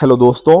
hello दोस्तों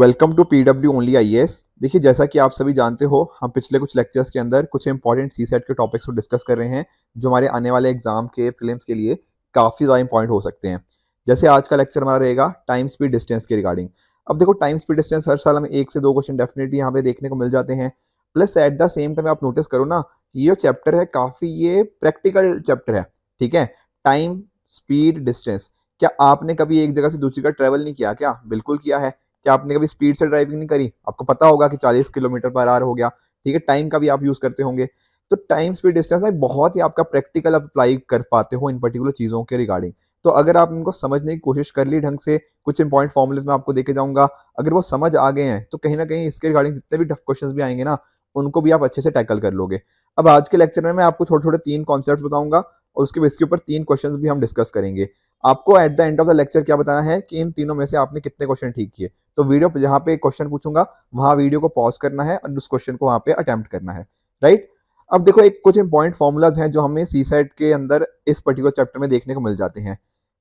welcome to P W only I देखिए जैसा कि आप सभी जानते हो हम पिछले कुछ लेक्चर्स के अंदर कुछ इंपॉर्टेंट सी सेट के टॉपिक्स को डिस्कस कर रहे हैं जो हमारे आने वाले एग्जाम के फिल्म के लिए काफ़ी ज़्यादा इंपॉर्टेंट हो सकते हैं जैसे आज का लेक्चर हमारा रहेगा टाइम स्पीड डिस्टेंस के रिगार्डिंग अब देखो टाइम स्पीड डिस्टेंस हर साल हमें एक से दो क्वेश्चन डेफिनेटली यहाँ पे देखने को मिल जाते हैं plus at the same time आप नोटिस करो ना ये जो चैप्टर है काफ़ी ये प्रैक्टिकल चैप्टर है ठीक है टाइम स्पीड डिस्टेंस क्या आपने कभी एक जगह से दूसरी जगह ट्रेवल नहीं किया क्या बिल्कुल किया है क्या आपने कभी स्पीड से ड्राइविंग नहीं करी आपको पता होगा कि चालीस किलोमीटर पर आर हो गया ठीक है टाइम का भी आप यूज़ करते होंगे तो टाइम स्पीड डिस्टेंस में बहुत ही आपका प्रैक्टिकल अप्लाई कर पाते हो इन पर्टिकुलर चीज़ों के रिगार्डिंग तो अगर आप इनको समझने की कोशिश कर ली ढंग से कुछ इंपॉर्टेंट फॉर्मुलेज में आपको देखे जाऊंगा अगर वो समझ आ गए हैं तो कहीं ना कहीं इसके रिगार्डिंग जितने भी टफ क्वेश्चन भी आएंगे ना उनको भी आप अच्छे से टैकल कर लोगे अब आज के लेक्चर में मैं आपको छोटे छोटे तीन कॉन्सेप्ट बताऊंगा और उसके बेस के ऊपर तीन क्वेश्चन भी हम डिस्कस करेंगे आपको at the end of the lecture क्या बताना है कि इन तीनों में से आपने कितने क्वेश्चन ठीक किए तो वीडियो जहाँ पे क्वेश्चन पूछूंगा वहाँ वीडियो को पॉज करना है और उस क्वेश्चन को वहाँ पे अटैम्प्ट करना है राइट अब देखो एक कुछ इंपॉइंट फॉर्मूलाज हैं जो हमें सी सेट के अंदर इस पर्टिकुलर चैप्टर में देखने को मिल जाते हैं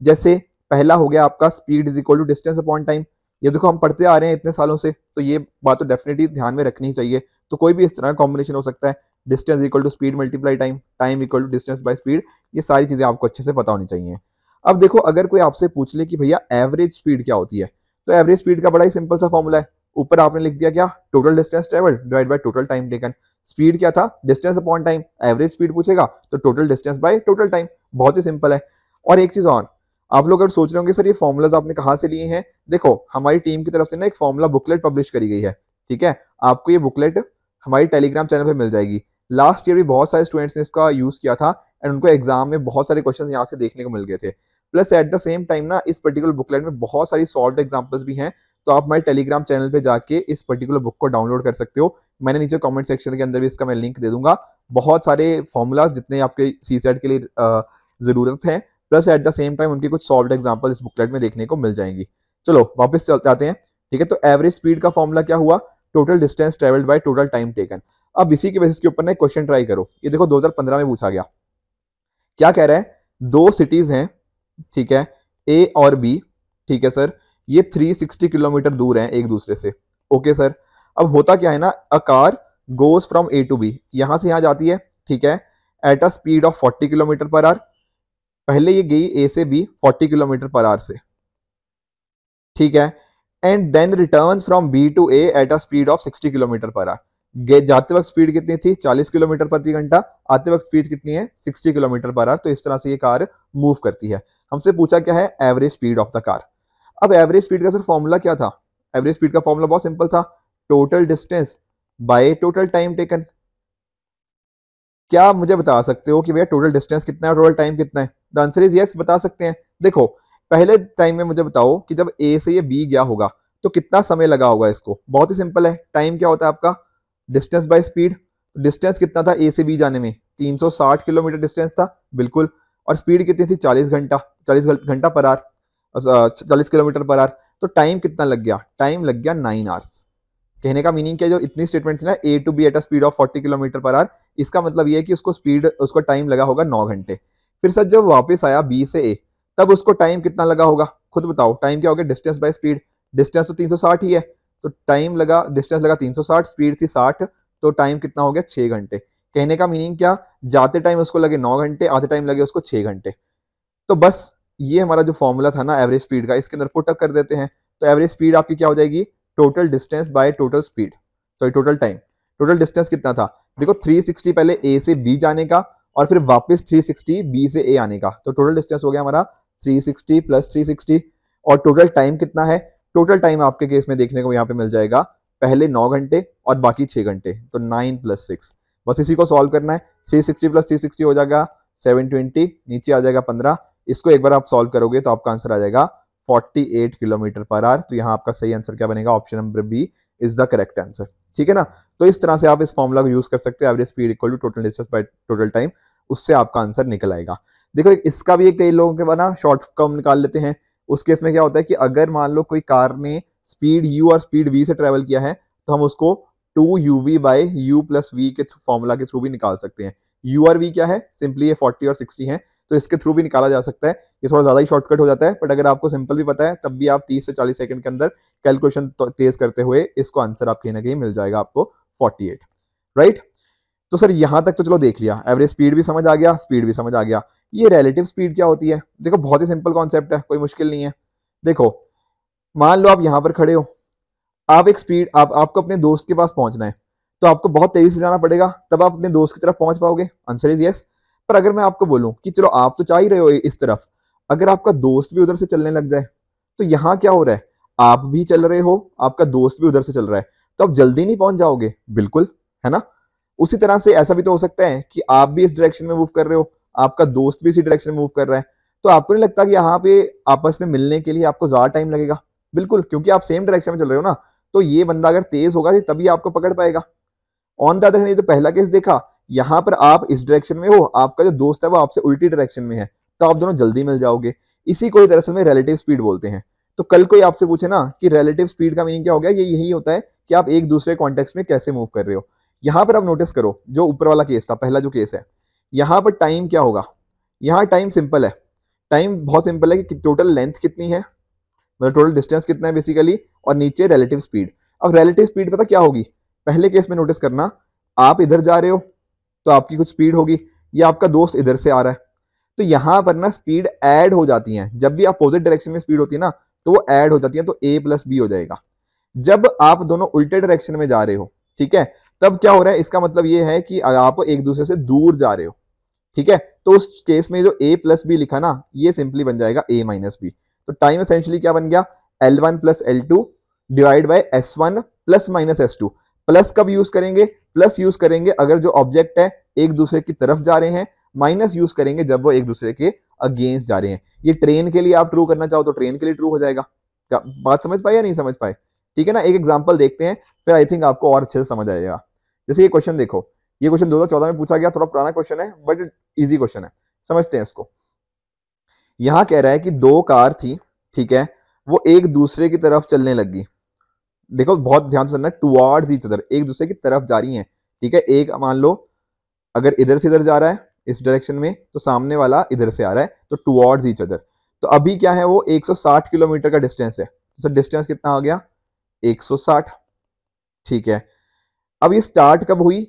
जैसे पहला हो गया आपका speed is equal to distance upon time ये देखो हम पढ़ते आ रहे हैं इतने सालों से तो ये बात तो डेफिनेटली ध्यान में रखनी चाहिए तो कोई भी इस तरह का कॉम्बिनेशन हो सकता है distance equal to speed multiply time time equal to distance by speed ये सारी चीज़ें आपको अच्छे से पता होनी चाहिए अब देखो अगर कोई आपसे पूछ ले कि भैया एवरेज स्पीड क्या होती है तो एवरेज स्पीड का बड़ा ही सिंपल सा फॉर्मूला है ऊपर आपने लिख दिया क्या total distance travel divide by total time taken speed क्या था distance upon time average speed पूछेगा तो total distance by total time बहुत ही सिंपल है और एक चीज और आप लोग अगर सोच रहे होंगे सर ये फॉर्मुलाज आपने कहाँ से लिए हैं देखो हमारी टीम की तरफ से ना एक फॉर्मुला बुकलेट पब्लिश करी गई है ठीक है आपको ये बुकलेट हमारी टेलीग्राम चैनल पर मिल जाएगी लास्ट ईयर भी बहुत सारे स्टूडेंट्स ने इसका यूज किया था एंड उनको एग्जाम में बहुत सारे क्वेश्चन यहाँ से देखने को मिल गए थे plus at the same time ना इस पर्टिकुलर बुकलेट में बहुत सारी सॉल्ट एग्जाम्पल्स भी हैं तो आप मेरे टेलीग्राम चैनल पे जाके इस पर्टिकुलर बुक को डाउनलोड कर सकते हो मैंने नीचे कमेंट सेक्शन के अंदर भी इसका मैं लिंक दे दूंगा बहुत सारे फॉर्मूलाज जितने आपके सी सेट के लिए ज़रूरत है plus at the same time उनके कुछ सॉल्व एग्जाम्पल इस बुकलेट में देखने को मिल जाएंगी चलो वापस चलते आते हैं ठीक है तो एवरेज स्पीड का फॉर्मूला क्या हुआ total distance travelled by total time taken अब इसी के बेसिस के ऊपर ना क्वेश्चन ट्राई करो ये देखो दो में पूछा गया क्या कह रहा है दो सिटीज हैं ठीक है ए और बी ठीक है सर ये 360 किलोमीटर दूर हैं एक दूसरे से ओके सर अब होता क्या है ना a car goes from A to B यहां से यहां जाती है ठीक है at a speed of 40 kilometre per hour पहले ये गई ए से बी 40 किलोमीटर पर आर से ठीक है and then return from B to A at a speed of 60 kilometre per hour जाते वक्त स्पीड कितनी थी 40 किलोमीटर प्रति घंटा आते वक्त स्पीड कितनी है 60 किलोमीटर पर आर तो इस तरह से ये कार मूव करती है हमसे पूछा क्या है average speed of the car अब एवरेज स्पीड का सर फॉर्मूला क्या था एवरेज स्पीड का फॉर्मूला बहुत सिंपल था total distance by total time taken क्या मुझे बता सकते हो कि भैया टोटल डिस्टेंस कितना है टोटल टाइम कितना है द आंसर इज यस बता सकते हैं देखो पहले टाइम में मुझे बताओ कि जब ए से ये बी गया होगा तो कितना समय लगा होगा इसको बहुत ही सिंपल है टाइम क्या होता है आपका डिस्टेंस बाय स्पीड डिस्टेंस कितना था ए से बी जाने में 360 किलोमीटर डिस्टेंस था बिल्कुल और स्पीड कितनी थी चालीस घंटा चालीस घंटा पर आर चालीस किलोमीटर पर आर तो टाइम कितना लग गया टाइम लग गया नाइन आवर्स कहने का मीनिंग क्या जो इतनी स्टेटमेंट थी ना A to B at a speed of forty kilometre per hour इसका मतलब ये है कि उसको स्पीड उसको टाइम लगा होगा नौ घंटे फिर सर जब वापस आया बी से ए तब उसको टाइम कितना लगा होगा खुद बताओ टाइम क्या हो गया डिस्टेंस बाय स्पीड डिस्टेंस तो साठ ही है तो टाइम लगा डिस्टेंस लगा साठ स्पीड थी साठ तो टाइम कितना हो गया छः घंटे कहने का मीनिंग क्या जाते टाइम उसको लगे नौ घंटे आते टाइम लगे उसको छः घंटे तो बस ये हमारा जो फॉर्मूला था ना एवरेज स्पीड का इसके अंदर पुटअप कर देते हैं तो एवरेज स्पीड आपकी क्या हो जाएगी total distance by total speed sorry total time total distance कितना था देखो 360 पहले ए से बी जाने का और फिर वापस 360 बी से ए आने का तो टोटल डिस्टेंस हो गया हमारा 360 प्लस 360 और टोटल टाइम कितना है टोटल टाइम आपके केस में देखने को यहाँ पे मिल जाएगा पहले नौ घंटे और बाकी छः घंटे तो नाइन प्लस सिक्स बस इसी को सॉल्व करना है three sixty plus three sixty हो जाएगा सेवन ट्वेंटी नीचे आ जाएगा पंद्रह इसको एक बार आप सॉल्व करोगे तो आपका आंसर आ जाएगा forty eight kilometre per hour तो यहाँ आपका सही आंसर क्या बनेगा option number B is the correct answer ठीक है ना तो इस तरह से आप इस फॉर्मुला को यूज कर सकते हो average speed equal to total distance by total time उससे आपका आंसर निकल आएगा देखो इसका भी कई लोगों के बना शॉर्ट कम निकाल लेते हैं उस केस में क्या होता है कि अगर मान लो कोई कार ने स्पीड यू और स्पीड वी से ट्रेवल किया है तो हम उसको two U V by U plus V के फॉर्मूला के थ्रू भी निकाल सकते हैं यू आर वी क्या है सिंपली ये फोर्टी और सिक्सटी है तो इसके थ्रू भी निकाला जा सकता है ये थोड़ा ज़्यादा ही शॉर्टकट हो जाता है बट अगर आपको सिंपल भी पता है तब भी आप तीस से चालीस सेकंड के अंदर कैलकुलेशन तो तेज करते हुए इसको आंसर आप कहीं ना कहीं मिल जाएगा आपको 48 राइट तो सर यहां तक तो चलो देख लिया एवरेज स्पीड भी समझ आ गया स्पीड भी समझ आ गया ये रेलेटिव स्पीड क्या होती है देखो बहुत ही सिंपल कॉन्सेप्ट है कोई मुश्किल नहीं है देखो मान लो आप यहाँ पर खड़े हो आप एक स्पीड आप आपको अपने दोस्त के पास पहुंचना है तो आपको बहुत तेजी से जाना पड़ेगा तब आप अपने दोस्त की तरफ पहुंच पाओगे आंसर इज यस पर अगर मैं आपको बोलूँ कि चलो आप तो चाह ही रहे हो इस तरफ अगर आपका दोस्त भी उधर से चलने लग जाए तो यहाँ क्या हो रहा है आप भी चल रहे हो आपका दोस्त भी उधर से चल रहा है तो आप जल्दी नहीं पहुंच जाओगे बिल्कुल है ना उसी तरह से ऐसा भी तो हो सकता है कि आप भी इस डायरेक्शन में मूव कर रहे हो आपका दोस्त भी इसी डायरेक्शन में मूव कर रहा है तो आपको नहीं लगता कि यहाँ पे आपस में मिलने के लिए आपको ज्यादा टाइम लगेगा बिल्कुल क्योंकि आप सेम डायरेक्शन में चल रहे हो ना तो ये बंदा अगर तेज होगा तो तभी आपको पकड़ पाएगा ऑन द अदर हैंड ये जो पहला केस देखा यहाँ पर आप इस डायरेक्शन में हो आपका जो दोस्त है वो आपसे उल्टी डायरेक्शन में है तो आप दोनों जल्दी मिल जाओगे इसी को दरअसल में रिलेटिव स्पीड बोलते हैं तो कल कोई आपसे पूछे ना कि रिलेटिव स्पीड का मीनिंग क्या हो गया ये यही होता है कि आप एक दूसरे कॉन्टेक्स में कैसे मूव कर रहे हो यहाँ पर आप नोटिस करो जो ऊपर वाला केस था पहला जो केस है यहाँ पर टाइम क्या होगा यहाँ टाइम सिंपल है टाइम बहुत सिंपल है कि टोटल लेंथ कितनी है मतलब टोटल डिस्टेंस कितना है बेसिकली और नीचे रिलेटिव स्पीड अब रिलेटिव स्पीड पता क्या होगी पहले केस में नोटिस करना आप इधर जा रहे हो तो आपकी कुछ स्पीड होगी या आपका दोस्त इधर से आ रहा है तो यहाँ पर ना स्पीड ऐड हो जाती है जब भी अपोजिट डायरेक्शन में स्पीड होती है ना तो वो ऐड हो जाती है तो ए प्लस बी हो जाएगा जब आप दोनों उल्टे डायरेक्शन में जा रहे हो ठीक है तब क्या हो रहा है इसका मतलब ये है कि आप एक दूसरे से दूर जा रहे हो ठीक है तो उस केस में जो ए प्लस बी लिखा ना ये सिंपली बन जाएगा ए माइनस बी तो टाइम एसेंशियली क्या बन गया L one plus L two divide by S one plus minus S two plus कब यूज करेंगे प्लस यूज करेंगे अगर जो ऑब्जेक्ट है एक दूसरे की तरफ जा रहे हैं माइनस यूज करेंगे जब वो एक दूसरे के अगेंस्ट जा रहे हैं ये ट्रेन के लिए आप ट्रू करना चाहो तो ट्रेन के लिए ट्रू हो जाएगा क्या बात समझ पाए या नहीं समझ पाए ठीक है ना एक एग्जाम्पल देखते हैं फिर आई थिंक आपको और अच्छे से समझ आएगा जैसे ये क्वेश्चन देखो ये क्वेश्चन 2014 में पूछा गया थोड़ा पुराना क्वेश्चन है बट इजी क्वेश्चन है समझते हैं इसको यहां कह रहा है कि दो कार थी ठीक है वो एक दूसरे की तरफ चलने लगी देखो बहुत ध्यान से सुनना टुवार्ड्स ईच अदर एक दूसरे की तरफ जा रही हैं ठीक है एक मान लो अगर इधर से इधर जा रहा है इस डायरेक्शन में तो सामने वाला इधर से आ रहा है तो टुवार्ड्स इच अदर तो अभी क्या है वो 160 किलोमीटर का डिस्टेंस है तो सर डिस्टेंस कितना हो गया 160 ठीक है अब ये स्टार्ट कब हुई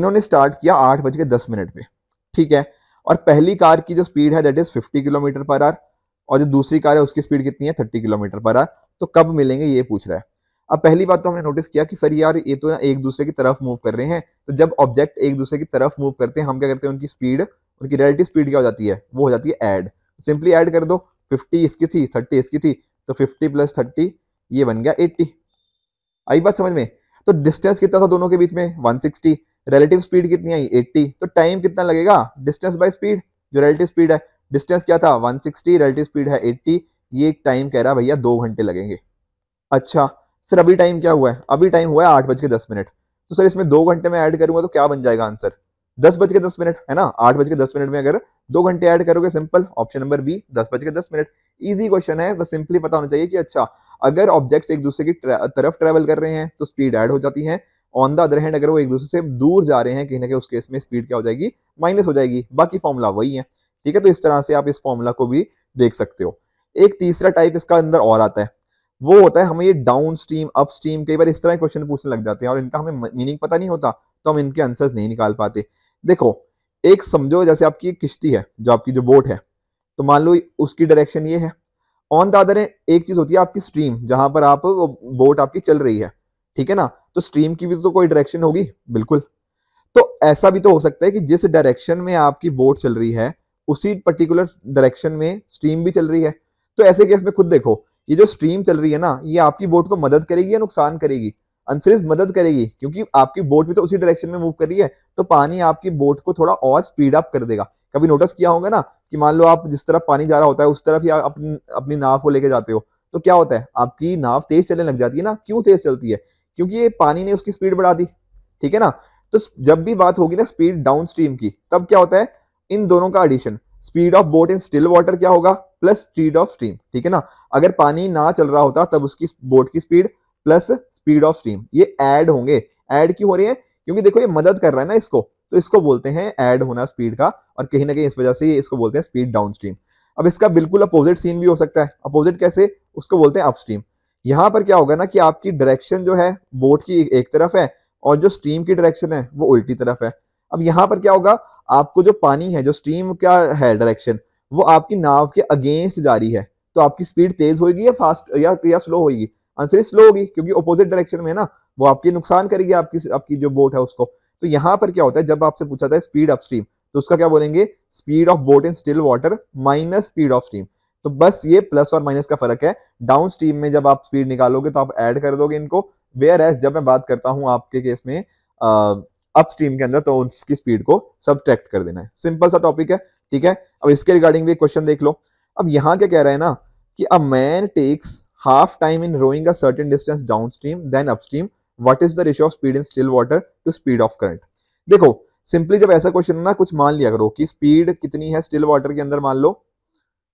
इन्होंने स्टार्ट किया आठ बज के दस मिनट पे ठीक है और पहली कार की जो स्पीड है that is 50 kilometre per hour और जो दूसरी कार है उसकी स्पीड कितनी है 30 किलोमीटर पर आर तो कब मिलेंगे ये पूछ रहा है अब पहली बात तो हमने नोटिस किया कि सर यार ये तो एक दूसरे की तरफ मूव कर रहे हैं तो जब ऑब्जेक्ट एक दूसरे की तरफ मूव करते हैं हम क्या करते हैं उनकी स्पीड उनकी रियलिटी स्पीड क्या हो जाती है वो हो जाती है एड सिंपली एड कर दो फिफ्टी इसकी थी थर्टी इसकी थी तो फिफ्टी प्लस ये बन गया एट्टी आई बात समझ में तो डिस्टेंस कितना था दोनों के बीच में 160 रिलेटिव स्पीड कितनी आई एट्टी तो टाइम कितना लगेगा डिस्टेंस बाय स्पीड जो रिलेटिव स्पीड है डिस्टेंस क्या था 160 रिलेटिव स्पीड है 80 ये टाइम कह रहा है भैया दो घंटे लगेंगे अच्छा सर अभी टाइम क्या हुआ है अभी टाइम हुआ है आठ बज के दस मिनट तो सर इसमें दो घंटे में ऐड करूंगा तो क्या बन जाएगा आंसर दस बज के दस मिनट है ना आठ बज के दस मिनट में अगर दो घंटे ऐड करोगे सिंपल ऑप्शन नंबर बी दस बज के दस मिनट ईजी क्वेश्चन है बस सिंपली पता होना चाहिए कि अच्छा अगर ऑब्जेक्ट्स एक दूसरे की तरफ ट्रैवल कर रहे हैं तो स्पीड ऐड हो जाती है ऑन द अदर हैंड अगर वो एक दूसरे से दूर जा रहे हैं कहीं ना कहीं उस केस में स्पीड क्या हो जाएगी माइनस हो जाएगी बाकी फॉर्मूला वही है ठीक है तो इस तरह से आप इस फॉर्मूला को भी देख सकते हो एक तीसरा टाइप इसका अंदर और आता है वो होता है हमें ये डाउन स्ट्रीम अप स्ट्रीम कई बार इस तरह क्वेश्चन पूछने लग जाते हैं और इनका हमें मीनिंग पता नहीं होता तो हम इनके आंसर्स नहीं निकाल पाते देखो एक समझो जैसे आपकी किश्ती है जो आपकी जो बोट है तो मान लो उसकी डायरेक्शन ये है ऑन द अदर एक चीज होती है आपकी स्ट्रीम जहां पर आप बोट आपकी चल रही है ठीक है ना तो स्ट्रीम की भी तो कोई डायरेक्शन होगी बिल्कुल तो ऐसा भी तो हो सकता है कि जिस डायरेक्शन में आपकी बोट चल रही है उसी पर्टिकुलर डायरेक्शन में स्ट्रीम भी चल रही है तो ऐसे केस में खुद देखो ये जो स्ट्रीम चल रही है ना ये आपकी बोट को मदद करेगी या नुकसान करेगी आंसर इज मदद करेगी क्योंकि आपकी बोट भी तो उसी डायरेक्शन में मूव कर रही है तो पानी आपकी बोट को थोड़ा और स्पीड अप कर देगा कभी नोटिस किया होगा ना कि मान लो आप जिस तरफ पानी जा रहा होता है उस तरफ ही आप अपनी अपनी नाव को लेके जाते हो तो क्या होता है आपकी नाव तेज चलने लग जाती है ना क्यों तेज चलती है क्योंकि ये पानी ने उसकी स्पीड बढ़ा दी ठीक है ना तो जब भी बात होगी ना स्पीड डाउन स्ट्रीम की तब क्या होता है इन दोनों का addition speed of boat in still water क्या होगा प्लस स्पीड ऑफ स्ट्रीम ठीक है ना अगर पानी ना चल रहा होता तब उसकी बोट की speed plus speed of stream ये एड होंगे एड क्यों हो रही है क्योंकि देखो ये मदद कर रहा है ना इसको तो इसको बोलते हैं एड होना स्पीड का और कहीं ना कहीं इस वजह से ये इसको बोलते हैं स्पीड डाउन स्ट्रीम अब इसका बिल्कुल अपोजिट सीन भी हो सकता है अपोजिट कैसे उसको बोलते हैं अपस्ट्रीम यहाँ पर क्या होगा ना कि आपकी डायरेक्शन जो है बोट की एक तरफ है और जो स्ट्रीम की डायरेक्शन है वो उल्टी तरफ है अब यहाँ पर क्या होगा आपको जो पानी है जो स्ट्रीम क्या है डायरेक्शन वो आपकी नाव के अगेंस्ट जारी है तो आपकी स्पीड तेज होगी या फास्ट या या स्लो होगी आंसर स्लो होगी क्योंकि अपोजिट डायरेक्शन में है ना वो आपकी नुकसान करेगी आपकी आपकी जो बोट है उसको तो यहाँ पर क्या होता है जब आपसे पूछा था स्पीड ऑफ स्ट्रीम तो उसका क्या बोलेंगे speed of boat in still water minus speed of stream तो बस ये प्लस और माइनस का फर्क है डाउन स्ट्रीम में जब आप स्पीड निकालोगे तो आप ऐड कर दोगे इनको वेयर एज जब मैं बात करता हूं आपके केस में अप स्ट्रीम के अंदर तो उसकी स्पीड को सब्ट्रैक्ट कर देना है सिंपल सा टॉपिक है ठीक है अब इसके रिगार्डिंग भी क्वेश्चन देख लो अब यहाँ क्या कह रहा है ना कि a man takes in time in rowing a certain distance downstream then upstream what is the ratio of speed in still water to speed of current देखो सिंपली जब ऐसा क्वेश्चन है ना कुछ मान लिया करो कि स्पीड कितनी है स्टिल वाटर के अंदर मान लो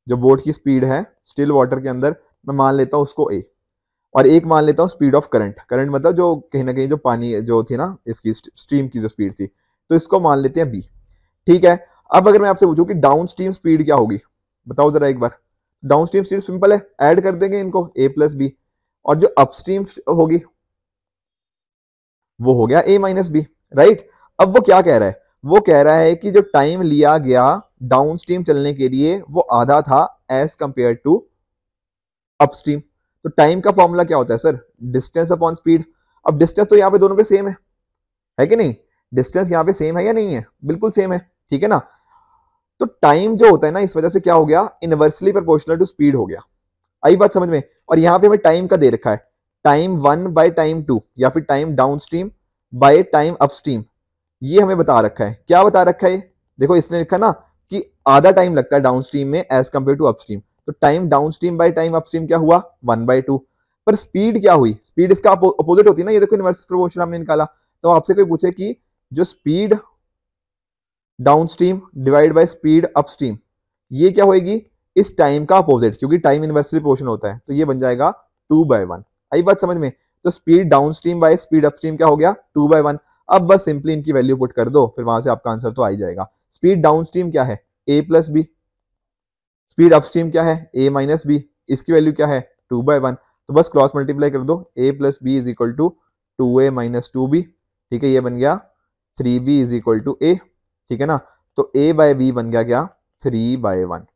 जो बोट की स्पीड है स्टिल वाटर के अंदर मैं मान लेता हूँ उसको ए और एक मान लेता हूँ स्पीड ऑफ करंट करंट मतलब जो कहीं ना कहीं जो पानी जो थी ना इसकी स्ट्रीम की जो स्पीड थी तो इसको मान लेते हैं बी ठीक है अब अगर मैं आपसे पूछूं कि डाउन स्ट्रीम स्पीड क्या होगी बताओ जरा एक बार डाउन स्ट्रीम स्पीड सिंपल है ऐड कर देंगे इनको ए प्लस बी और जो अपस्ट्रीम होगी वो हो गया ए माइनस बी राइट अब वो क्या कह रहा है वो कह रहा है कि जो टाइम लिया गया डाउन स्ट्रीम चलने के लिए वो आधा था एज कंपेयर टू अपस्ट्रीम तो टाइम का फॉर्मूला क्या होता है सर डिस्टेंस अपॉन स्पीड अब डिस्टेंस तो यहाँ पे दोनों पे सेम है है कि नहीं डिस्टेंस यहाँ पे सेम है या नहीं है बिल्कुल सेम है ठीक है ना तो टाइम जो होता है ना इस वजह से क्या हो गया इनवर्सली प्रोपोर्शनल टू स्पीड हो गया आई बात समझ में और यहाँ पे हमें टाइम का दे रखा है time one by time two या फिर time downstream by time upstream ये हमें बता रखा है क्या बता रखा है देखो इसने लिखा ना कि आधा टाइम लगता है डाउन स्ट्रीम में एज कम्पेयर टू अपस्ट्रीम तो time downstream by time upstream क्या हुआ वन बाई टू पर स्पीड क्या हुई स्पीड इसका अपोजिट होती है ना ये देखो इन्वर्स प्रोपोर्शन हमने निकाला तो आपसे कोई पूछे कि जो speed downstream divide by speed upstream ये क्या होगी इस टाइम का अपोजिट क्योंकि टाइम इनवर्स पोर्शन होता है तो ये बन जाएगा टू बाय वन आई बात समझ में तो speed downstream by speed upstream क्या हो गया टू बाय वन अब बस सिंपली इनकी वैल्यू पुट कर दो फिर वहां से आपका आंसर तो आ ही जाएगा स्पीड डाउन क्या है A plus B speed upstream क्या है ए माइनस बी इसकी वैल्यू क्या है टू बाय वन तो बस क्रॉस मल्टीप्लाई कर दो A plus B is equal to two A minus two B ठीक है ये बन गया three B is equal to A ठीक है ना तो ए बाय बी बन गया क्या थ्री बाय वन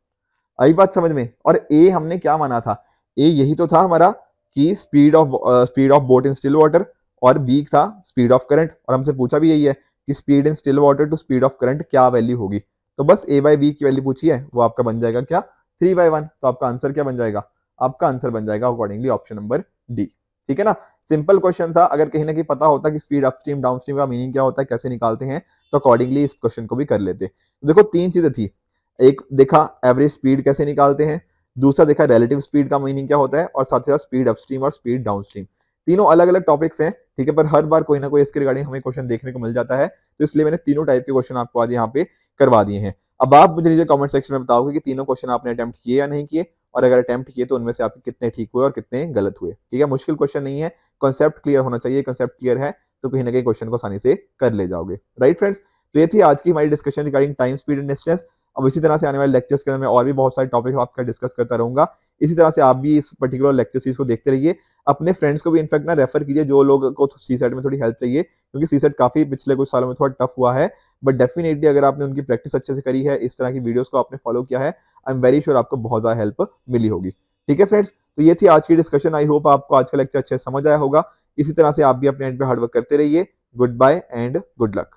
आई बात समझ में और ए हमने क्या माना था ए यही तो था हमारा कि speed of speed of boat in still water और बी था स्पीड ऑफ करंट और हमसे पूछा भी यही है कि speed in still water to speed of current क्या वैल्यू होगी तो बस ए बाई बी की वैल्यू पूछी है वो आपका बन जाएगा क्या थ्री बाई वन तो आपका आंसर क्या बन जाएगा आपका आंसर बन जाएगा अकॉर्डिंगली ऑप्शन नंबर डी ठीक है ना सिंपल क्वेश्चन था अगर कहीं ना कहीं पता होता कि स्पीड अपस्ट्रीम डाउनस्ट्रीम का मीनिंग क्या होता है कैसे निकालते हैं तो अकॉर्डिंगली इस क्वेश्चन को भी कर लेते देखो तीन चीजें थी एक देखा एवरेज स्पीड कैसे निकालते हैं दूसरा देखा रिलेटिव स्पीड का मीनिंग क्या होता है और साथ ही साथ स्पीड अपस्ट्रीम और स्पीड डाउनस्ट्रीम तीनों अलग अलग टॉपिक्स हैं ठीक है पर हर बार कोई ना कोई इसके रिगार्डिंग हमें क्वेश्चन देखने को मिल जाता है तो इसलिए मैंने तीनों टाइप के क्वेश्चन आपको आज यहाँ पे करवा दिए हैं अब आप मुझे नीचे कमेंट सेक्शन में बताओगे कि तीनों क्वेश्चन आपने अटैम्प्ट किए या नहीं किए और अगर अटैम्प्ट किए तो उनमें से आपके कितने ठीक हुए और कितने गलत हुए ठीक है मुश्किल क्वेश्चन नहीं है कॉन्सेप्ट क्लियर होना चाहिए कॉन्सेप्ट क्लियर है तो कहीं ना कहीं क्वेश्चन को आसानी से कर ले जाओगे राइट फ्रेंड्स तो ये थी आज की हमारी discussion regarding time speed and distance अब इसी तरह से आने वाले लेक्चर्स के अंदर मैं और भी बहुत सारे टॉपिक आपका डिस्कस करता रहूंगा इसी तरह से आप भी इस पर्टिकुलर लेक्चर सीरीज को देखते रहिए अपने फ्रेंड्स को भी इनफैक्ट ना रेफर कीजिए जो लोग को सी सेट में थोड़ी हेल्प चाहिए क्योंकि सी सेट काफी पिछले कुछ सालों में थोड़ा टफ हुआ है बट डेफिनेटली अगर आपने उनकी प्रैक्टिस अच्छे से करी है इस तरह की वीडियोस को आपने फॉलो किया है आई एम वेरी श्योर आपको बहुत ज़्यादा हेल्प मिली होगी ठीक है फ्रेंड्स तो ये थी आज की डिस्कशन आई होप आपको आज का लेक्चर अच्छे समझ आया होगा इसी तरह से आप भी अपने एंड पे हार्डवर्क करते रहिए goodbye and good luck